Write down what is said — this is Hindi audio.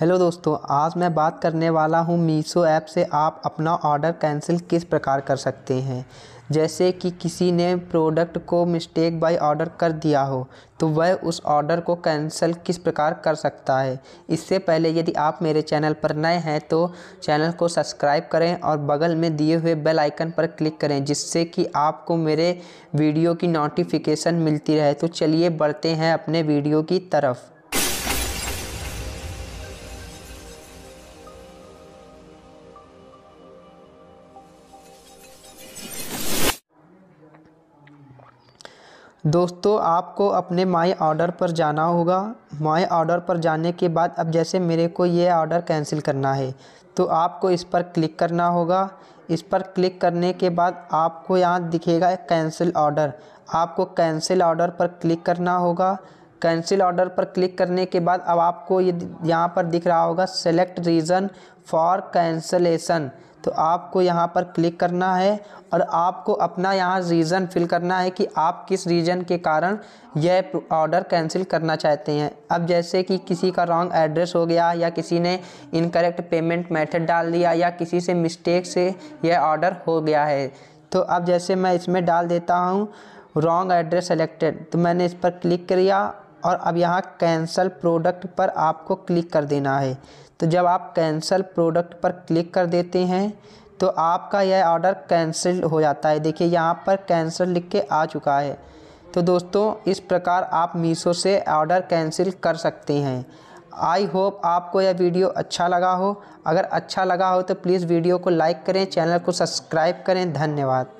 हेलो दोस्तों आज मैं बात करने वाला हूँ मीशो ऐप से आप अपना ऑर्डर कैंसिल किस प्रकार कर सकते हैं जैसे कि किसी ने प्रोडक्ट को मिस्टेक बाय ऑर्डर कर दिया हो तो वह उस ऑर्डर को कैंसिल किस प्रकार कर सकता है इससे पहले यदि आप मेरे चैनल पर नए हैं तो चैनल को सब्सक्राइब करें और बगल में दिए हुए बेल आइकन पर क्लिक करें जिससे कि आपको मेरे वीडियो की नोटिफिकेशन मिलती रहे तो चलिए बढ़ते हैं अपने वीडियो की तरफ़ दोस्तों आपको अपने माय ऑर्डर पर जाना होगा माय ऑर्डर पर जाने के बाद अब जैसे मेरे को ये ऑर्डर कैंसिल करना है तो आपको इस पर क्लिक करना होगा इस पर क्लिक करने के बाद आपको यहाँ दिखेगा कैंसिल ऑर्डर आपको कैंसिल ऑर्डर पर क्लिक करना होगा कैंसिल ऑर्डर पर क्लिक करने के बाद अब आपको ये यहाँ पर दिख रहा होगा सेलेक्ट रीज़न फॉर कैंसलेसन तो आपको यहाँ पर क्लिक करना है और आपको अपना यहाँ रीज़न फिल करना है कि आप किस रीज़न के कारण यह ऑर्डर कैंसिल करना चाहते हैं अब जैसे कि किसी का रॉन्ग एड्रेस हो गया या किसी ने इनकरेक्ट पेमेंट मेथड डाल दिया या किसी से मिस्टेक से यह ऑर्डर हो गया है तो अब जैसे मैं इसमें डाल देता हूँ रॉन्ग एड्रेस सेलेक्टेड तो मैंने इस पर क्लिक किया और अब यहाँ कैंसल प्रोडक्ट पर आपको क्लिक कर देना है तो जब आप कैंसल प्रोडक्ट पर क्लिक कर देते हैं तो आपका यह ऑर्डर कैंसिल हो जाता है देखिए यहाँ पर कैंसिल लिख के आ चुका है तो दोस्तों इस प्रकार आप मीशो से ऑर्डर कैंसिल कर सकते हैं आई होप आपको यह वीडियो अच्छा लगा हो अगर अच्छा लगा हो तो प्लीज़ वीडियो को लाइक करें चैनल को सब्सक्राइब करें धन्यवाद